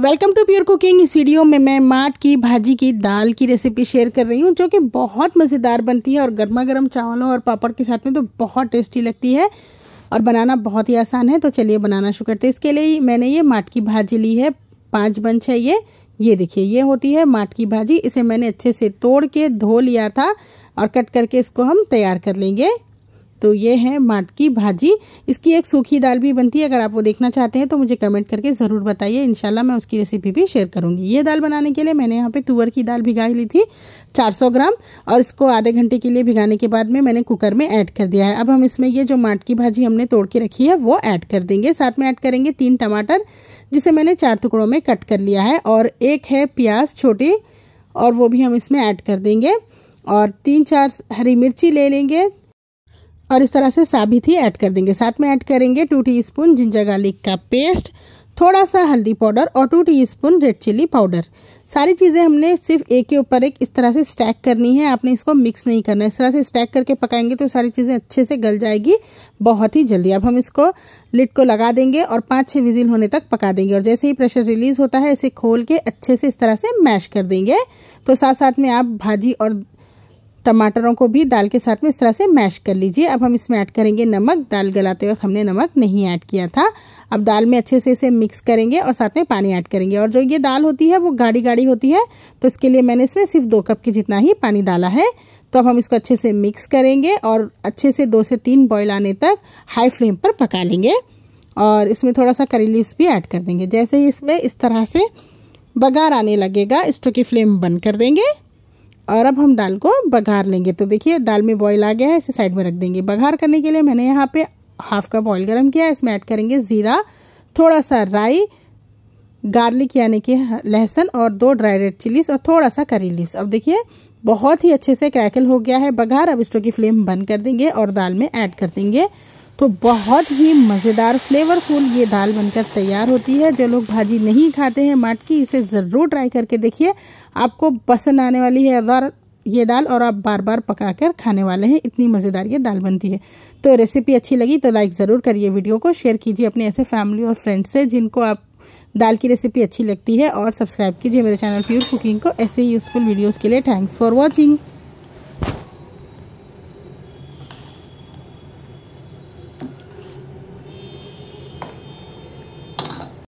welcome to pure cooking इस video में मैं माट की भाजी की दाल की रेसिपी शेयर कर रही हूँ जो कि बहुत मज़ेदार बनती है और गर्मा गर्म चावलों और पापड़ के साथ में तो बहुत टेस्टी लगती है और बनाना बहुत ही आसान है तो चलिए बनाना शुरू करते हैं इसके लिए मैंने ये माट की भाजी ली है पाँच बंच है ये ये देखिए ये होती है माट की भाजी इसे मैंने अच्छे से तोड़ के धो लिया था और कट करके इसको हम तैयार कर लेंगे तो ये है माट की भाजी इसकी एक सूखी दाल भी बनती है अगर आप वो देखना चाहते हैं तो मुझे कमेंट करके ज़रूर बताइए इन मैं उसकी रेसिपी भी शेयर करूँगी ये दाल बनाने के लिए मैंने यहाँ पे तुअर की दाल भिगा ली थी 400 ग्राम और इसको आधे घंटे के लिए भिगाने के बाद में मैंने कुकर में ऐड कर दिया है अब हम इसमें ये जो माट की भाजी हमने तोड़ के रखी है वो ऐड कर देंगे साथ में ऐड करेंगे तीन टमाटर जिसे मैंने चार टुकड़ों में कट कर लिया है और एक है प्याज छोटी और वो भी हम इसमें ऐड कर देंगे और तीन चार हरी मिर्ची ले लेंगे और इस तरह से साबित ही ऐड कर देंगे साथ में ऐड करेंगे टू टीस्पून जिंजर गार्लिक का पेस्ट थोड़ा सा हल्दी पाउडर और two teaspoon red chilli powder सारी चीज़ें हमने सिर्फ एक के ऊपर एक इस तरह से स्टैक करनी है आपने इसको मिक्स नहीं करना इस तरह से स्टैक करके पकाएंगे तो सारी चीज़ें अच्छे से गल जाएगी बहुत ही जल्दी अब हम इसको लिट को लगा देंगे और पाँच छः विजिल होने तक पका देंगे और जैसे ही प्रेशर रिलीज़ होता है इसे खोल के अच्छे से इस तरह से मैश कर देंगे तो साथ साथ में आप भाजी और टमाटरों को भी दाल के साथ में इस तरह से मैश कर लीजिए अब हम इसमें ऐड करेंगे नमक दाल गलाते वक्त हमने नमक नहीं ऐड किया था अब दाल में अच्छे से इसे मिक्स करेंगे और साथ में पानी ऐड करेंगे और जो ये दाल होती है वो गाढ़ी गाढ़ी होती है तो इसके लिए मैंने इसमें सिर्फ दो कप के जितना ही पानी डाला है तो अब हम इसको अच्छे से मिक्स करेंगे और अच्छे से दो से तीन बॉयल आने तक हाई फ्लेम पर पका लेंगे और इसमें थोड़ा सा करी लीव्स भी ऐड कर देंगे जैसे ही इसमें इस तरह से बघार आने लगेगा इस्टो की फ्लेम बंद कर देंगे और अब हम दाल को बघार लेंगे तो देखिए दाल में बॉईल आ गया है इसे साइड में रख देंगे बघार करने के लिए मैंने यहाँ पे हाफ कप ऑयल गर्म किया है इसमें ऐड करेंगे ज़ीरा थोड़ा सा राई गार्लिक यानी कि लहसुन और दो ड्राई रेड चिलीस और थोड़ा सा करी लीस अब देखिए बहुत ही अच्छे से क्रैकल हो गया है बघार अब स्टोव की फ्लेम बंद कर देंगे और दाल में ऐड कर देंगे तो बहुत ही मज़ेदार फ्लेवरफुल ये दाल बनकर तैयार होती है जो लोग भाजी नहीं खाते हैं की इसे ज़रूर ट्राई करके देखिए आपको पसंद आने वाली है और ये दाल और आप बार बार पका कर खाने वाले हैं इतनी मज़ेदार ये दाल बनती है तो रेसिपी अच्छी लगी तो लाइक ज़रूर करिए वीडियो को शेयर कीजिए अपने ऐसे फैमिली और फ्रेंड्स से जिनको आप दाल की रेसिपी अच्छी लगती है और सब्सक्राइब कीजिए मेरे चैनल प्योर कुकिंग को ऐसे ही यूज़फुल वीडियोज़ के लिए थैंक्स फॉर वॉचिंग